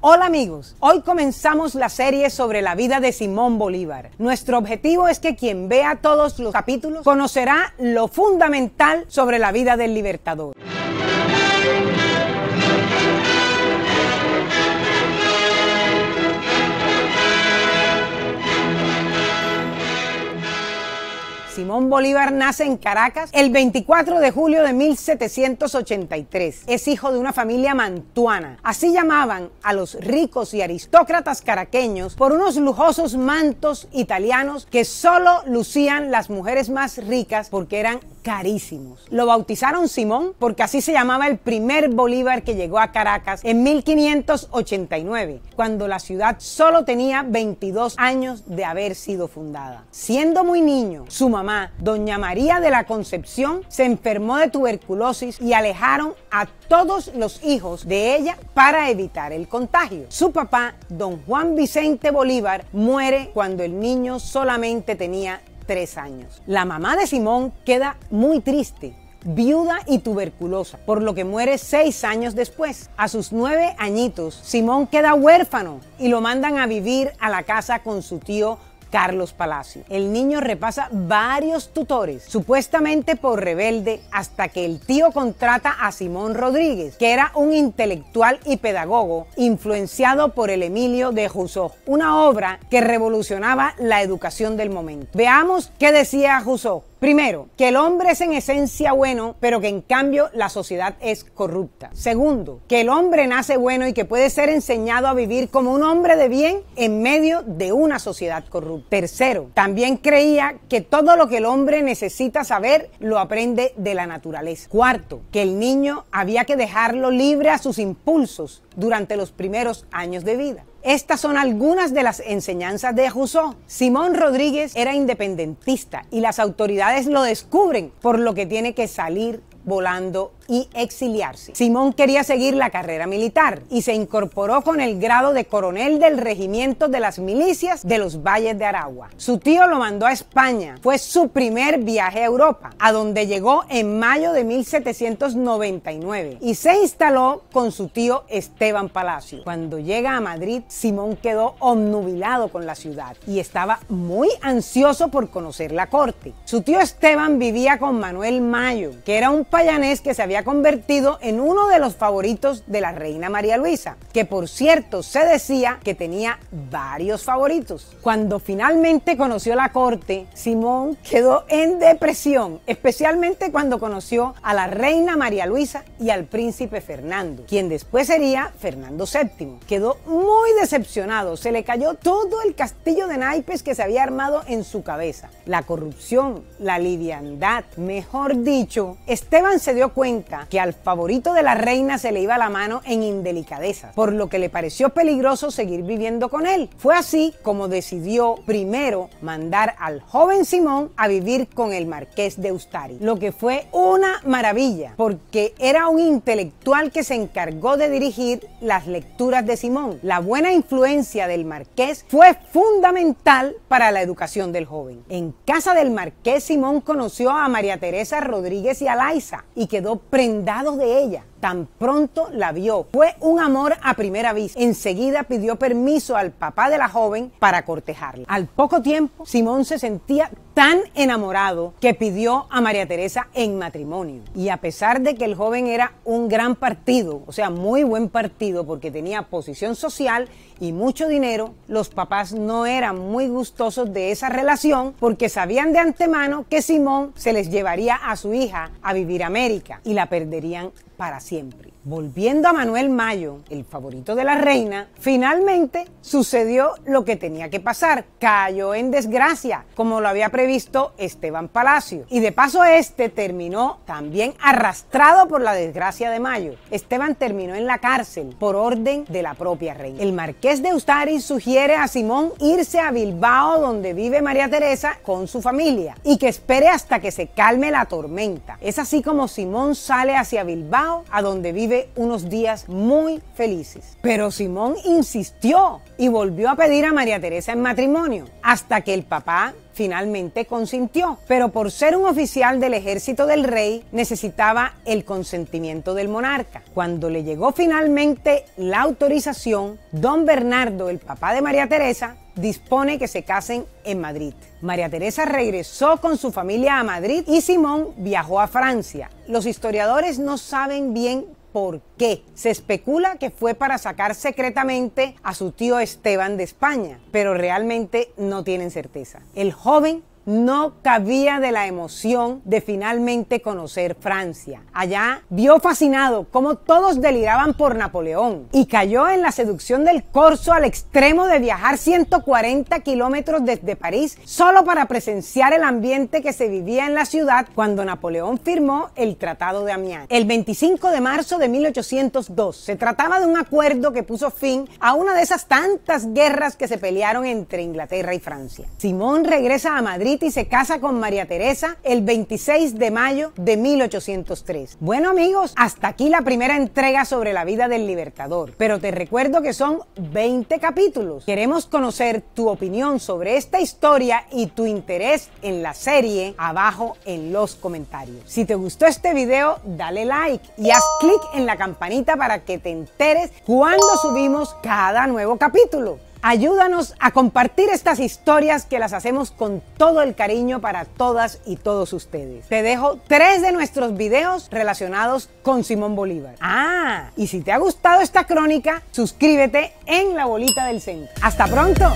Hola amigos, hoy comenzamos la serie sobre la vida de Simón Bolívar. Nuestro objetivo es que quien vea todos los capítulos conocerá lo fundamental sobre la vida del libertador. Bolívar nace en Caracas el 24 de julio de 1783. Es hijo de una familia mantuana. Así llamaban a los ricos y aristócratas caraqueños por unos lujosos mantos italianos que solo lucían las mujeres más ricas porque eran carísimos. Lo bautizaron Simón porque así se llamaba el primer Bolívar que llegó a Caracas en 1589, cuando la ciudad solo tenía 22 años de haber sido fundada. Siendo muy niño, su mamá Doña María de la Concepción se enfermó de tuberculosis y alejaron a todos los hijos de ella para evitar el contagio. Su papá, don Juan Vicente Bolívar, muere cuando el niño solamente tenía tres años. La mamá de Simón queda muy triste viuda y tuberculosa, por lo que muere seis años después. A sus nueve añitos, Simón queda huérfano y lo mandan a vivir a la casa con su tío Carlos Palacio. El niño repasa varios tutores, supuestamente por rebelde, hasta que el tío contrata a Simón Rodríguez, que era un intelectual y pedagogo influenciado por el Emilio de Rousseau, una obra que revolucionaba la educación del momento. Veamos qué decía Rousseau Primero, que el hombre es en esencia bueno, pero que en cambio la sociedad es corrupta. Segundo, que el hombre nace bueno y que puede ser enseñado a vivir como un hombre de bien en medio de una sociedad corrupta. Tercero, también creía que todo lo que el hombre necesita saber lo aprende de la naturaleza. Cuarto, que el niño había que dejarlo libre a sus impulsos durante los primeros años de vida. Estas son algunas de las enseñanzas de Rousseau. Simón Rodríguez era independentista y las autoridades lo descubren, por lo que tiene que salir volando y exiliarse. Simón quería seguir la carrera militar y se incorporó con el grado de coronel del regimiento de las milicias de los valles de Aragua. Su tío lo mandó a España. Fue su primer viaje a Europa, a donde llegó en mayo de 1799 y se instaló con su tío Esteban Palacio. Cuando llega a Madrid, Simón quedó obnubilado con la ciudad y estaba muy ansioso por conocer la corte. Su tío Esteban vivía con Manuel Mayo, que era un payanés que se había convertido en uno de los favoritos de la reina María Luisa, que por cierto se decía que tenía varios favoritos. Cuando finalmente conoció la corte, Simón quedó en depresión, especialmente cuando conoció a la reina María Luisa y al príncipe Fernando, quien después sería Fernando VII. Quedó muy decepcionado, se le cayó todo el castillo de naipes que se había armado en su cabeza. La corrupción, la liviandad, mejor dicho, Esteban se dio cuenta que al favorito de la reina se le iba la mano en indelicadezas, por lo que le pareció peligroso seguir viviendo con él. Fue así como decidió primero mandar al joven Simón a vivir con el marqués de Ustari, lo que fue una maravilla, porque era un intelectual que se encargó de dirigir las lecturas de Simón. La buena influencia del marqués fue fundamental para la educación del joven. En casa del marqués Simón conoció a María Teresa Rodríguez y a y quedó prendados de ella. Tan pronto la vio. Fue un amor a primera vista. Enseguida pidió permiso al papá de la joven para cortejarla. Al poco tiempo, Simón se sentía tan enamorado que pidió a María Teresa en matrimonio. Y a pesar de que el joven era un gran partido, o sea, muy buen partido porque tenía posición social y mucho dinero, los papás no eran muy gustosos de esa relación porque sabían de antemano que Simón se les llevaría a su hija a vivir a América y la perderían para siempre. Volviendo a Manuel Mayo, el favorito de la reina, finalmente sucedió lo que tenía que pasar. Cayó en desgracia, como lo había previsto Esteban Palacio. Y de paso este terminó también arrastrado por la desgracia de Mayo. Esteban terminó en la cárcel por orden de la propia reina. El marqués de Ustari sugiere a Simón irse a Bilbao donde vive María Teresa con su familia y que espere hasta que se calme la tormenta. Es así como Simón sale hacia Bilbao a donde vive unos días muy felices. Pero Simón insistió y volvió a pedir a María Teresa en matrimonio, hasta que el papá finalmente consintió. Pero por ser un oficial del ejército del rey, necesitaba el consentimiento del monarca. Cuando le llegó finalmente la autorización, don Bernardo, el papá de María Teresa, dispone que se casen en Madrid. María Teresa regresó con su familia a Madrid y Simón viajó a Francia. Los historiadores no saben bien por qué. Se especula que fue para sacar secretamente a su tío Esteban de España, pero realmente no tienen certeza. El joven no cabía de la emoción de finalmente conocer Francia. Allá vio fascinado cómo todos deliraban por Napoleón y cayó en la seducción del corso al extremo de viajar 140 kilómetros desde París solo para presenciar el ambiente que se vivía en la ciudad cuando Napoleón firmó el Tratado de Amiens. El 25 de marzo de 1802 se trataba de un acuerdo que puso fin a una de esas tantas guerras que se pelearon entre Inglaterra y Francia. Simón regresa a Madrid se casa con María Teresa el 26 de mayo de 1803. Bueno amigos, hasta aquí la primera entrega sobre la vida del libertador, pero te recuerdo que son 20 capítulos. Queremos conocer tu opinión sobre esta historia y tu interés en la serie abajo en los comentarios. Si te gustó este video, dale like y haz clic en la campanita para que te enteres cuando subimos cada nuevo capítulo. Ayúdanos a compartir estas historias que las hacemos con todo el cariño para todas y todos ustedes. Te dejo tres de nuestros videos relacionados con Simón Bolívar. Ah, y si te ha gustado esta crónica, suscríbete en la bolita del centro. Hasta pronto.